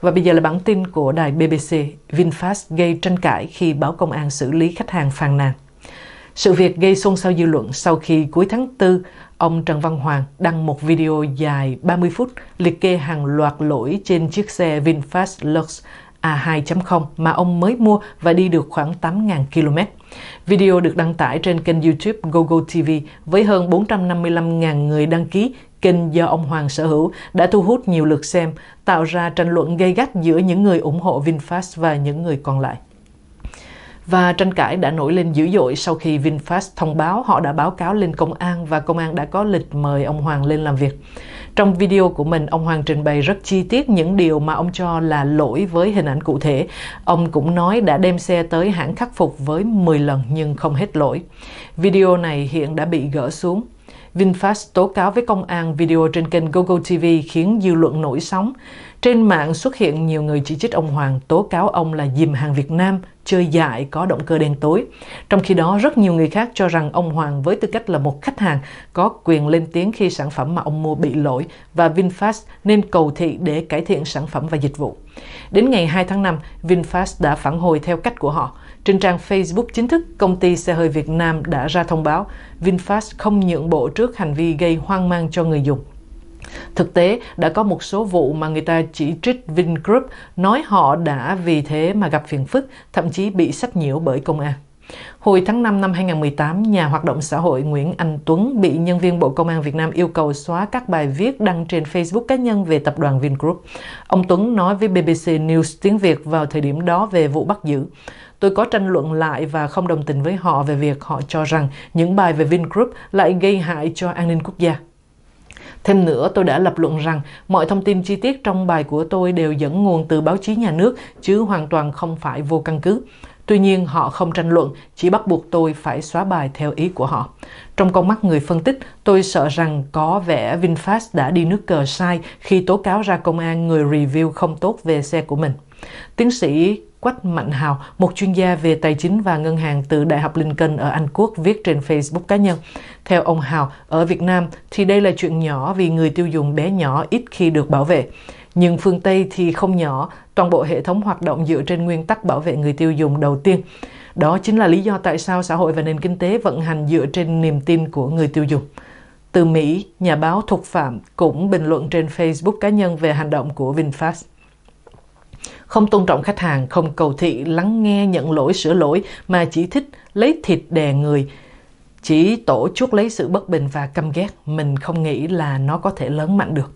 Và bây giờ là bản tin của đài BBC. VinFast gây tranh cãi khi báo công an xử lý khách hàng phàn nàn. Sự việc gây xôn xao dư luận sau khi cuối tháng 4, ông Trần Văn Hoàng đăng một video dài 30 phút liệt kê hàng loạt lỗi trên chiếc xe VinFast Lux A2.0 mà ông mới mua và đi được khoảng 8.000 km. Video được đăng tải trên kênh YouTube Google TV với hơn 455.000 người đăng ký kênh do ông Hoàng sở hữu đã thu hút nhiều lượt xem, tạo ra tranh luận gay gắt giữa những người ủng hộ VinFast và những người còn lại và tranh cãi đã nổi lên dữ dội sau khi VinFast thông báo họ đã báo cáo lên công an và công an đã có lịch mời ông Hoàng lên làm việc. Trong video của mình, ông Hoàng trình bày rất chi tiết những điều mà ông cho là lỗi với hình ảnh cụ thể. Ông cũng nói đã đem xe tới hãng khắc phục với 10 lần nhưng không hết lỗi. Video này hiện đã bị gỡ xuống. VinFast tố cáo với công an video trên kênh Google TV khiến dư luận nổi sóng. Trên mạng xuất hiện nhiều người chỉ trích ông Hoàng tố cáo ông là dìm hàng Việt Nam, chơi dại có động cơ đen tối. Trong khi đó, rất nhiều người khác cho rằng ông Hoàng với tư cách là một khách hàng có quyền lên tiếng khi sản phẩm mà ông mua bị lỗi và VinFast nên cầu thị để cải thiện sản phẩm và dịch vụ. Đến ngày 2 tháng 5, VinFast đã phản hồi theo cách của họ. Trên trang Facebook chính thức, công ty xe hơi Việt Nam đã ra thông báo VinFast không nhượng bộ trước hành vi gây hoang mang cho người dùng. Thực tế, đã có một số vụ mà người ta chỉ trích Vingroup nói họ đã vì thế mà gặp phiền phức, thậm chí bị sách nhiễu bởi công an. Hồi tháng 5 năm 2018, nhà hoạt động xã hội Nguyễn Anh Tuấn bị nhân viên Bộ Công an Việt Nam yêu cầu xóa các bài viết đăng trên Facebook cá nhân về tập đoàn Vingroup. Ông Tuấn nói với BBC News tiếng Việt vào thời điểm đó về vụ bắt giữ. Tôi có tranh luận lại và không đồng tình với họ về việc họ cho rằng những bài về Vingroup lại gây hại cho an ninh quốc gia. Thêm nữa, tôi đã lập luận rằng mọi thông tin chi tiết trong bài của tôi đều dẫn nguồn từ báo chí nhà nước chứ hoàn toàn không phải vô căn cứ. Tuy nhiên, họ không tranh luận, chỉ bắt buộc tôi phải xóa bài theo ý của họ. Trong con mắt người phân tích, tôi sợ rằng có vẻ VinFast đã đi nước cờ sai khi tố cáo ra công an người review không tốt về xe của mình. Tiến sĩ Quách Mạnh Hào, một chuyên gia về tài chính và ngân hàng từ Đại học Lincoln ở Anh Quốc viết trên Facebook cá nhân. Theo ông Hào, ở Việt Nam thì đây là chuyện nhỏ vì người tiêu dùng bé nhỏ ít khi được bảo vệ. Nhưng phương Tây thì không nhỏ, toàn bộ hệ thống hoạt động dựa trên nguyên tắc bảo vệ người tiêu dùng đầu tiên. Đó chính là lý do tại sao xã hội và nền kinh tế vận hành dựa trên niềm tin của người tiêu dùng. Từ Mỹ, nhà báo Thục Phạm cũng bình luận trên Facebook cá nhân về hành động của VinFast. Không tôn trọng khách hàng, không cầu thị, lắng nghe, nhận lỗi, sửa lỗi mà chỉ thích lấy thịt đè người – chỉ tổ chức lấy sự bất bình và căm ghét mình không nghĩ là nó có thể lớn mạnh được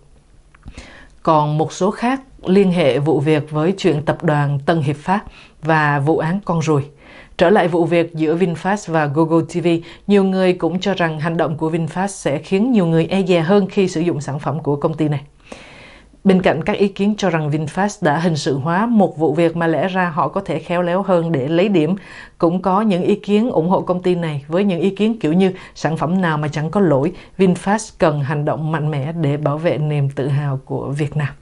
còn một số khác liên hệ vụ việc với chuyện tập đoàn Tân Hiệp Phát và vụ án con ruồi. Trở lại vụ việc giữa VinFast và Google TV, nhiều người cũng cho rằng hành động của VinFast sẽ khiến nhiều người e dè hơn khi sử dụng sản phẩm của công ty này. Bên cạnh các ý kiến cho rằng VinFast đã hình sự hóa một vụ việc mà lẽ ra họ có thể khéo léo hơn để lấy điểm, cũng có những ý kiến ủng hộ công ty này với những ý kiến kiểu như sản phẩm nào mà chẳng có lỗi, VinFast cần hành động mạnh mẽ để bảo vệ niềm tự hào của Việt Nam.